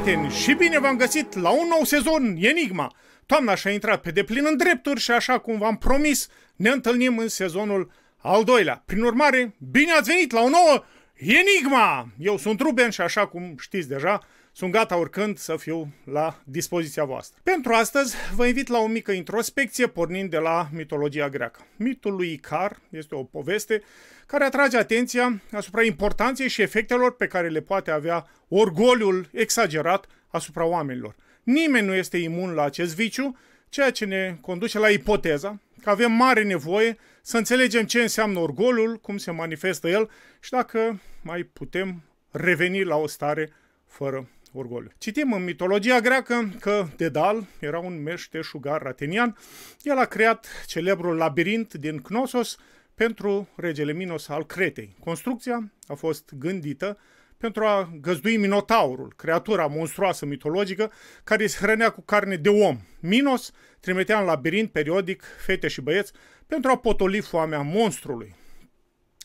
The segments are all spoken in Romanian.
prieteni, și bine v-am găsit la un nou sezon Enigma. Toamna și-a intrat pe deplin în drepturi și așa cum v-am promis, ne întâlnim în sezonul al doilea. Prin urmare, bine ați venit la o nouă Enigma! Eu sunt Ruben și așa cum știți deja, sunt gata oricând să fiu la dispoziția voastră. Pentru astăzi vă invit la o mică introspecție pornind de la mitologia greacă. Mitul lui Icar este o poveste care atrage atenția asupra importanței și efectelor pe care le poate avea orgoliul exagerat asupra oamenilor. Nimeni nu este imun la acest viciu, ceea ce ne conduce la ipoteza că avem mare nevoie să înțelegem ce înseamnă orgolul, cum se manifestă el și dacă mai putem reveni la o stare fără orgoliu. Citim în mitologia greacă că Dedal era un meșteșugar atenian. El a creat celebrul labirint din Cnosos pentru regele Minos al Cretei. Construcția a fost gândită pentru a găzdui Minotaurul, creatura monstruoasă mitologică care se hrănea cu carne de om. Minos trimitea în labirint periodic fete și băieți pentru a potoli foamea monstrului.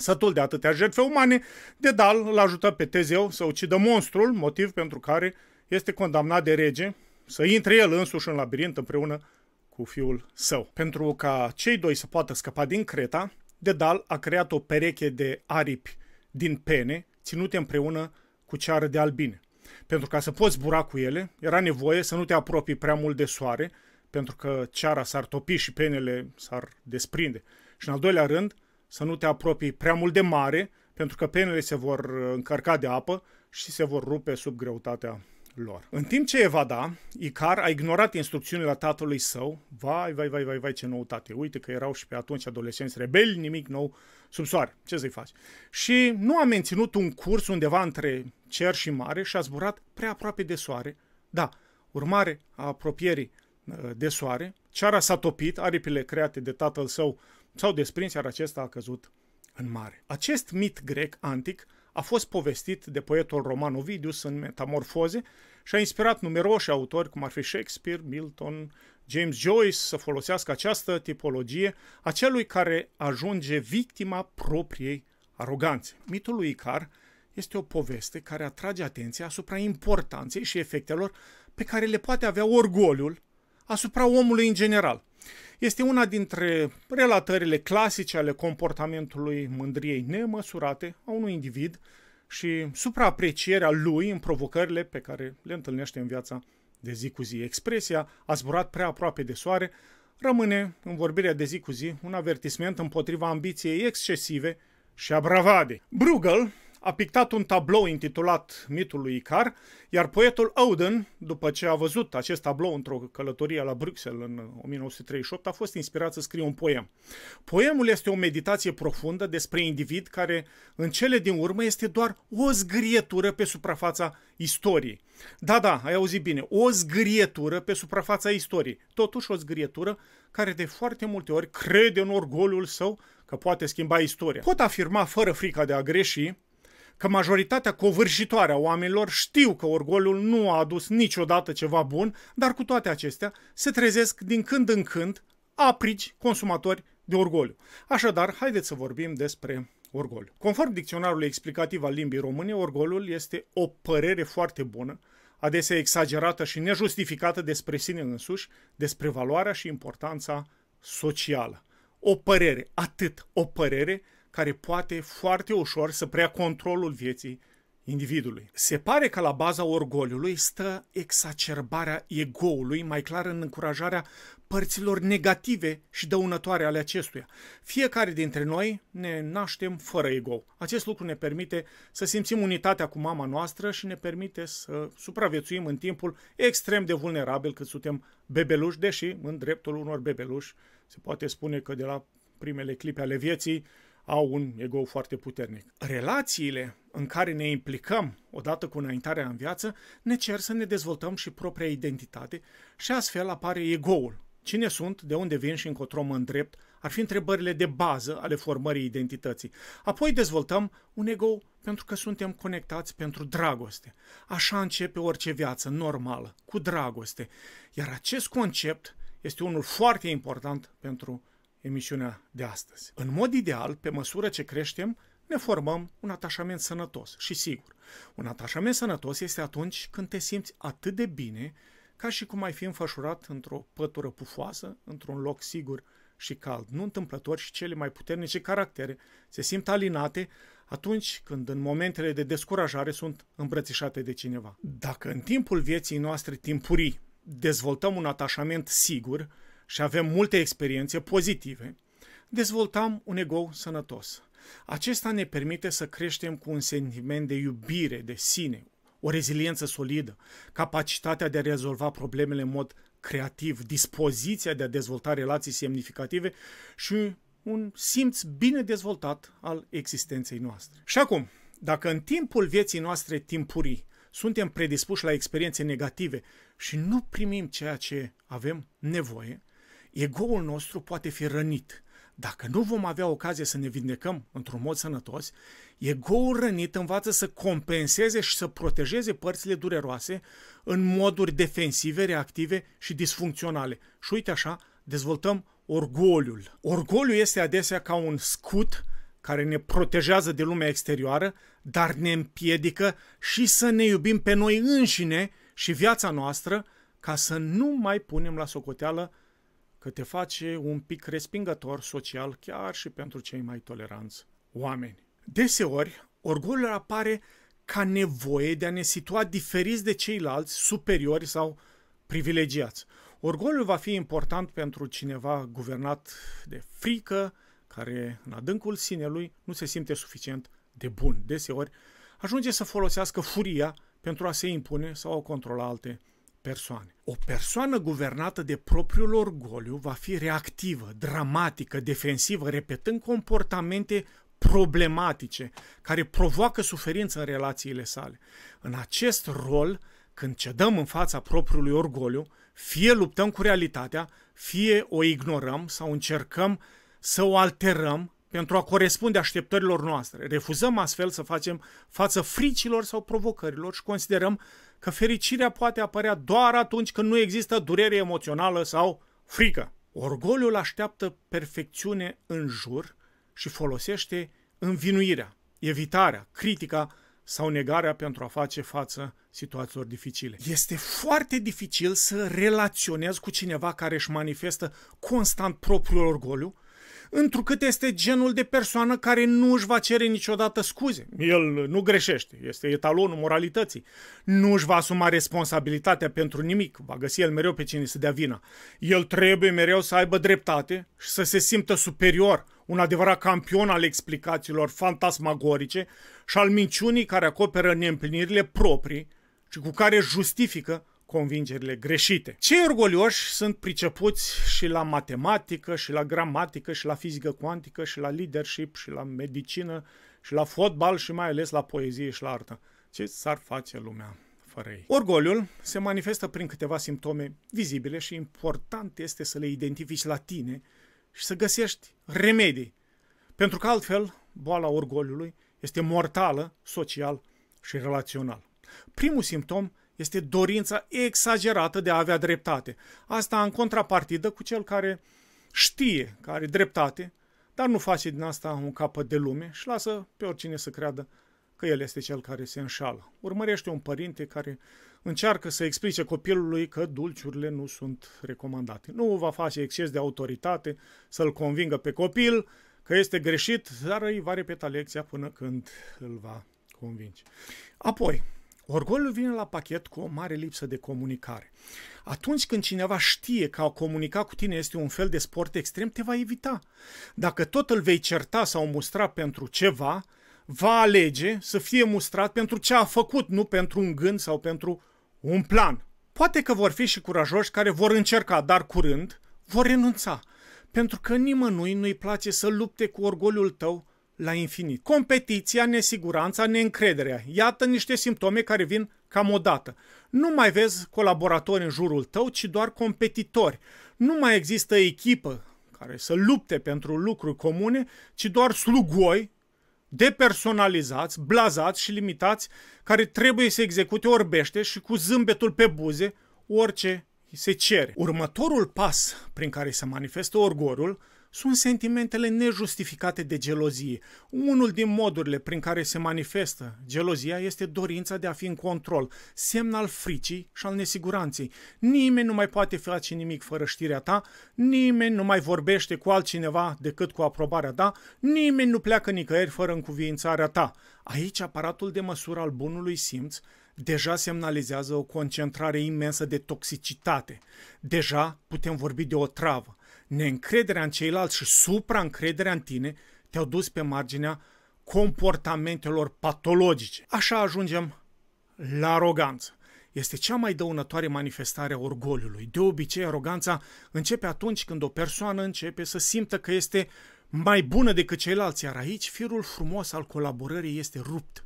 Sătul de atâtea jertfe umane, Dedal îl ajută pe Tezeu să ucidă monstrul, motiv pentru care este condamnat de rege să intre el însuși în labirint împreună cu fiul său. Pentru ca cei doi să poată scăpa din Creta, Dedal a creat o pereche de aripi din pene, ținute împreună cu ceară de albine. Pentru ca să poți zbura cu ele, era nevoie să nu te apropii prea mult de soare, pentru că ceara s-ar topi și penele s-ar desprinde. Și în al doilea rând, să nu te apropii prea mult de mare, pentru că penele se vor uh, încărca de apă și se vor rupe sub greutatea lor. În timp ce evada, Icar a ignorat instrucțiunile tatălui său. Vai, vai, vai, vai, vai, ce noutate. Uite că erau și pe atunci adolescenți rebeli, nimic nou sub soare. Ce să-i faci? Și nu a menținut un curs undeva între cer și mare și a zburat prea aproape de soare. Da, urmare a apropierii uh, de soare, ceara s-a topit, aripile create de tatăl său s-au desprins, iar acesta a căzut în mare. Acest mit grec antic a fost povestit de poetul roman Ovidius în Metamorfoze și a inspirat numeroși autori, cum ar fi Shakespeare, Milton, James Joyce, să folosească această tipologie a celui care ajunge victima propriei aroganțe. Mitul lui Icar este o poveste care atrage atenția asupra importanței și efectelor pe care le poate avea orgoliul asupra omului în general. Este una dintre relatările clasice ale comportamentului mândriei nemăsurate a unui individ și supraaprecierea lui în provocările pe care le întâlnește în viața de zi cu zi. Expresia a zburat prea aproape de soare rămâne, în vorbirea de zi cu zi, un avertisment împotriva ambiției excesive și a bravadei. Bruegel a pictat un tablou intitulat Mitul lui Icar, iar poetul Auden, după ce a văzut acest tablou într-o călătorie la Bruxelles în 1938, a fost inspirat să scrie un poem. Poemul este o meditație profundă despre individ care, în cele din urmă, este doar o zgrietură pe suprafața istoriei. Da, da, ai auzit bine, o zgrietură pe suprafața istoriei. Totuși o zgrietură care de foarte multe ori crede în orgoliul său că poate schimba istoria. Pot afirma fără frica de a greși că majoritatea covârșitoare a oamenilor știu că orgolul nu a adus niciodată ceva bun, dar cu toate acestea se trezesc din când în când aprici consumatori de orgoliu. Așadar, haideți să vorbim despre orgoliu. Conform dicționarului explicativ al limbii române, orgolul este o părere foarte bună, adesea exagerată și nejustificată despre sine însuși, despre valoarea și importanța socială. O părere, atât o părere, care poate foarte ușor să preia controlul vieții individului. Se pare că la baza orgoliului stă exacerbarea egoului, mai clar în încurajarea părților negative și dăunătoare ale acestuia. Fiecare dintre noi ne naștem fără ego. Acest lucru ne permite să simțim unitatea cu mama noastră și ne permite să supraviețuim în timpul extrem de vulnerabil cât suntem bebeluși, deși în dreptul unor bebeluși se poate spune că de la primele clipe ale vieții au un ego foarte puternic. Relațiile în care ne implicăm odată cu înaintarea în viață ne cer să ne dezvoltăm și propria identitate și astfel apare egoul. Cine sunt, de unde vin și încotro mă îndrept, ar fi întrebările de bază ale formării identității. Apoi dezvoltăm un ego pentru că suntem conectați pentru dragoste. Așa începe orice viață normală, cu dragoste. Iar acest concept este unul foarte important pentru emisiunea de astăzi. În mod ideal, pe măsură ce creștem, ne formăm un atașament sănătos și sigur. Un atașament sănătos este atunci când te simți atât de bine ca și cum ai fi înfășurat într-o pătură pufoasă, într-un loc sigur și cald. Nu întâmplător și cele mai puternice caractere se simt alinate atunci când în momentele de descurajare sunt îmbrățișate de cineva. Dacă în timpul vieții noastre timpurii dezvoltăm un atașament sigur, și avem multe experiențe pozitive, dezvoltăm un ego sănătos. Acesta ne permite să creștem cu un sentiment de iubire de sine, o reziliență solidă, capacitatea de a rezolva problemele în mod creativ, dispoziția de a dezvolta relații semnificative și un simț bine dezvoltat al existenței noastre. Și acum, dacă în timpul vieții noastre timpurii suntem predispuși la experiențe negative și nu primim ceea ce avem nevoie, egoul nostru poate fi rănit. Dacă nu vom avea ocazie să ne vindecăm într-un mod sănătos, egoul rănit învață să compenseze și să protejeze părțile dureroase în moduri defensive, reactive și disfuncționale. Și uite așa, dezvoltăm orgoliul. Orgoliul este adesea ca un scut care ne protejează de lumea exterioară, dar ne împiedică și să ne iubim pe noi înșine și viața noastră ca să nu mai punem la socoteală că te face un pic respingător social chiar și pentru cei mai toleranți oameni. Deseori, orgolul apare ca nevoie de a ne situa diferiți de ceilalți, superiori sau privilegiați. Orgolul va fi important pentru cineva guvernat de frică, care în adâncul sinelui nu se simte suficient de bun. Deseori ajunge să folosească furia pentru a se impune sau a controla alte persoane. O persoană guvernată de propriul orgoliu va fi reactivă, dramatică, defensivă, repetând comportamente problematice care provoacă suferință în relațiile sale. În acest rol, când cedăm în fața propriului orgoliu, fie luptăm cu realitatea, fie o ignorăm sau încercăm să o alterăm pentru a corespunde așteptărilor noastre. Refuzăm astfel să facem față fricilor sau provocărilor și considerăm că fericirea poate apărea doar atunci când nu există durere emoțională sau frică. Orgoliul așteaptă perfecțiune în jur și folosește învinuirea, evitarea, critica sau negarea pentru a face față situațiilor dificile. Este foarte dificil să relaționezi cu cineva care își manifestă constant propriul orgoliu întrucât este genul de persoană care nu își va cere niciodată scuze. El nu greșește, este etalonul moralității. Nu își va asuma responsabilitatea pentru nimic, va găsi el mereu pe cine să dea vina. El trebuie mereu să aibă dreptate și să se simtă superior, un adevărat campion al explicațiilor fantasmagorice și al minciunii care acoperă neîmplinirile proprii și cu care justifică convingerile greșite. Cei orgolioși sunt pricepuți și la matematică, și la gramatică, și la fizică cuantică, și la leadership, și la medicină, și la fotbal, și mai ales la poezie și la artă. Ce s-ar face lumea? fără ei. Orgoliul se manifestă prin câteva simptome vizibile și important este să le identifici la tine și să găsești remedii. Pentru că altfel, boala orgoliului este mortală social și relațional. Primul simptom este dorința exagerată de a avea dreptate. Asta în contrapartidă cu cel care știe că are dreptate, dar nu face din asta un capăt de lume și lasă pe oricine să creadă că el este cel care se înșală. Urmărește un părinte care încearcă să explice copilului că dulciurile nu sunt recomandate. Nu va face exces de autoritate să-l convingă pe copil că este greșit, dar îi va repeta lecția până când îl va convinge. Apoi, Orgolul vine la pachet cu o mare lipsă de comunicare. Atunci când cineva știe că a comunica cu tine este un fel de sport extrem, te va evita. Dacă tot îl vei certa sau mustra pentru ceva, va alege să fie mustrat pentru ce a făcut, nu pentru un gând sau pentru un plan. Poate că vor fi și curajoși care vor încerca, dar curând vor renunța. Pentru că nimănui nu-i place să lupte cu orgoliul tău la infinit. Competiția, nesiguranța, neîncrederea. Iată niște simptome care vin cam odată. Nu mai vezi colaboratori în jurul tău, ci doar competitori. Nu mai există echipă care să lupte pentru lucruri comune, ci doar slugoi depersonalizați, blazați și limitați, care trebuie să execute orbește și cu zâmbetul pe buze orice se cere. Următorul pas prin care se manifestă orgorul sunt sentimentele nejustificate de gelozie. Unul din modurile prin care se manifestă gelozia este dorința de a fi în control, semn al fricii și al nesiguranței. Nimeni nu mai poate face nimic fără știrea ta, nimeni nu mai vorbește cu altcineva decât cu aprobarea ta, nimeni nu pleacă nicăieri fără încuviințarea ta. Aici aparatul de măsură al bunului simț deja semnalizează o concentrare imensă de toxicitate. Deja putem vorbi de o travă neîncrederea în ceilalți și supraîncrederea în tine te-au dus pe marginea comportamentelor patologice. Așa ajungem la aroganță. Este cea mai dăunătoare manifestare a orgoliului. De obicei, aroganța începe atunci când o persoană începe să simtă că este mai bună decât ceilalți, iar aici firul frumos al colaborării este rupt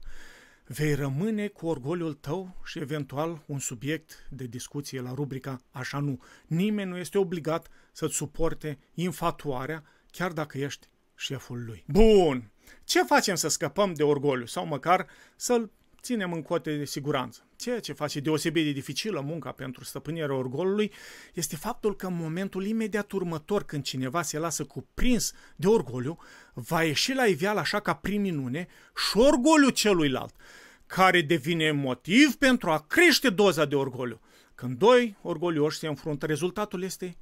vei rămâne cu orgoliul tău și eventual un subiect de discuție la rubrica Așa nu. Nimeni nu este obligat să-ți suporte infatuarea, chiar dacă ești șeful lui. Bun! Ce facem să scăpăm de orgoliu sau măcar să-l ținem în cote de siguranță. Ceea ce face deosebit de dificilă munca pentru stăpânirea orgolului este faptul că în momentul imediat următor când cineva se lasă cuprins de orgoliu, va ieși la iveală așa ca prin minune și orgoliu celuilalt, care devine motiv pentru a crește doza de orgoliu. Când doi orgolioși se înfruntă, rezultatul este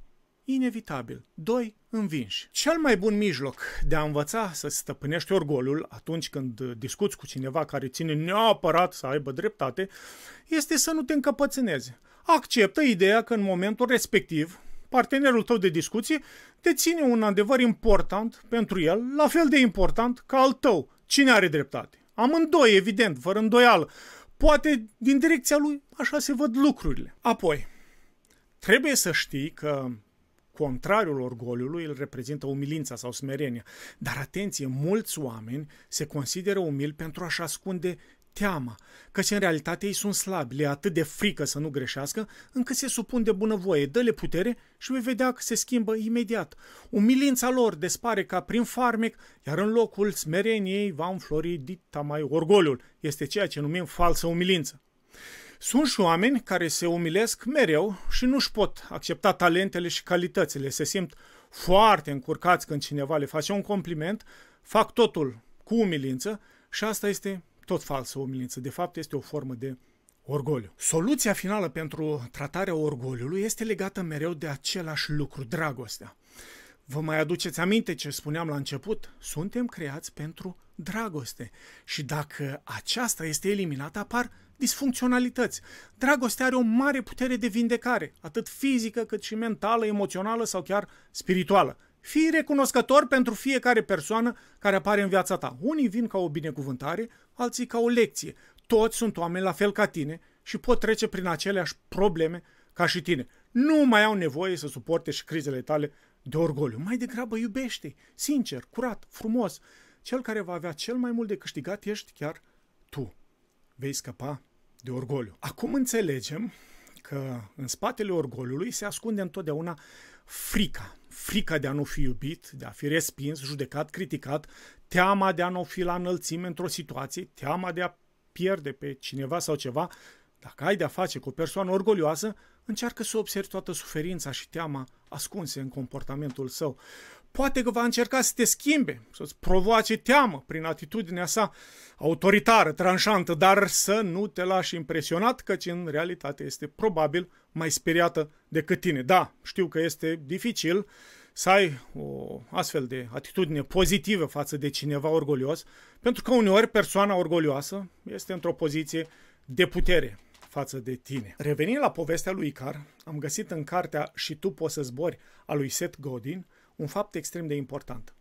inevitabil. Doi învinși. Cel mai bun mijloc de a învăța să stăpânești orgolul atunci când discuți cu cineva care ține neapărat să aibă dreptate, este să nu te încăpățânezi. Acceptă ideea că în momentul respectiv partenerul tău de discuție ține un adevăr important pentru el, la fel de important ca al tău. Cine are dreptate? Amândoi, evident, fără îndoială. Poate din direcția lui așa se văd lucrurile. Apoi, trebuie să știi că Contrariul orgoliului îl reprezintă umilința sau smerenia. Dar atenție, mulți oameni se consideră umili pentru a-și ascunde teama, căci în realitate ei sunt slabi, le atât de frică să nu greșească, încât se supun de bunăvoie, dă-le putere și vei vedea că se schimbă imediat. Umilința lor despare ca prin farmec, iar în locul smereniei va înflori dita mai orgoliul. Este ceea ce numim falsă umilință. Sunt și oameni care se umilesc mereu și nu-și pot accepta talentele și calitățile. Se simt foarte încurcați când cineva le face un compliment, fac totul cu umilință și asta este tot falsă umilință. De fapt, este o formă de orgoliu. Soluția finală pentru tratarea orgoliului este legată mereu de același lucru, dragostea. Vă mai aduceți aminte ce spuneam la început? Suntem creați pentru dragoste și dacă aceasta este eliminată, apar disfuncționalități. Dragostea are o mare putere de vindecare, atât fizică cât și mentală, emoțională sau chiar spirituală. Fii recunoscător pentru fiecare persoană care apare în viața ta. Unii vin ca o binecuvântare, alții ca o lecție. Toți sunt oameni la fel ca tine și pot trece prin aceleași probleme ca și tine. Nu mai au nevoie să suporte și crizele tale de orgoliu. Mai degrabă iubește sincer, curat, frumos. Cel care va avea cel mai mult de câștigat ești chiar tu. Vei scăpa de orgoliu. Acum înțelegem că în spatele orgoliului se ascunde întotdeauna frica. Frica de a nu fi iubit, de a fi respins, judecat, criticat, teama de a nu fi la înălțime într-o situație, teama de a pierde pe cineva sau ceva. Dacă ai de-a face cu o persoană orgolioasă, Încearcă să observi toată suferința și teama ascunse în comportamentul său. Poate că va încerca să te schimbe, să-ți provoace teamă prin atitudinea sa autoritară, tranșantă, dar să nu te lași impresionat, căci în realitate este probabil mai speriată decât tine. Da, știu că este dificil să ai o astfel de atitudine pozitivă față de cineva orgolios, pentru că uneori persoana orgolioasă este într-o poziție de putere față de tine. Revenind la povestea lui Icar, am găsit în cartea Și tu poți să zbori a lui Seth Godin un fapt extrem de important.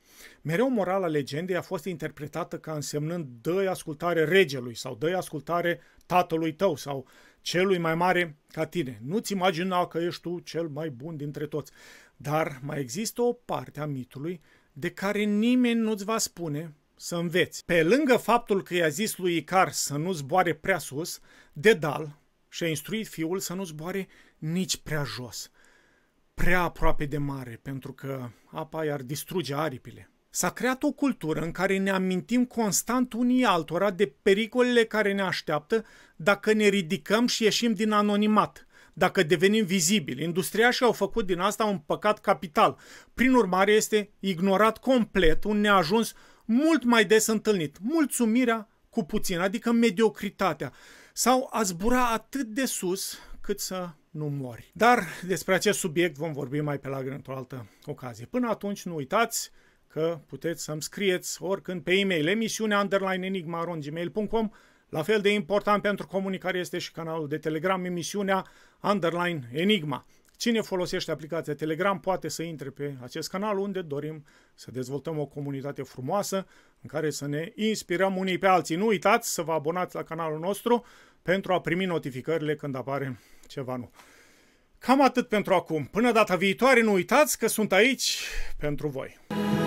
Mereu morala legendei a fost interpretată ca însemnând dă ascultare regelui sau dă ascultare tatălui tău sau celui mai mare ca tine. Nu-ți imagina că ești tu cel mai bun dintre toți. Dar mai există o parte a mitului de care nimeni nu-ți va spune să înveți. Pe lângă faptul că i-a zis lui Icar să nu zboare prea sus, Dedal, și a instruit fiul să nu zboare nici prea jos, prea aproape de mare, pentru că apa i-ar distruge aripile. S-a creat o cultură în care ne amintim constant unii altora de pericolele care ne așteaptă dacă ne ridicăm și ieșim din anonimat, dacă devenim vizibili. Industriașii au făcut din asta un păcat capital. Prin urmare, este ignorat complet un neajuns mult mai des întâlnit. Mulțumirea cu puțin, adică mediocritatea sau a zbura atât de sus cât să nu mori. Dar despre acest subiect vom vorbi mai pe larg într-o altă ocazie. Până atunci nu uitați că puteți să-mi scrieți oricând pe e-mail emisiunea underline enigma.gmail.com la fel de important pentru comunicare este și canalul de Telegram, emisiunea Underline Enigma. Cine folosește aplicația Telegram poate să intre pe acest canal unde dorim să dezvoltăm o comunitate frumoasă în care să ne inspirăm unii pe alții. Nu uitați să vă abonați la canalul nostru pentru a primi notificările când apare ceva nou. Cam atât pentru acum. Până data viitoare, nu uitați că sunt aici pentru voi.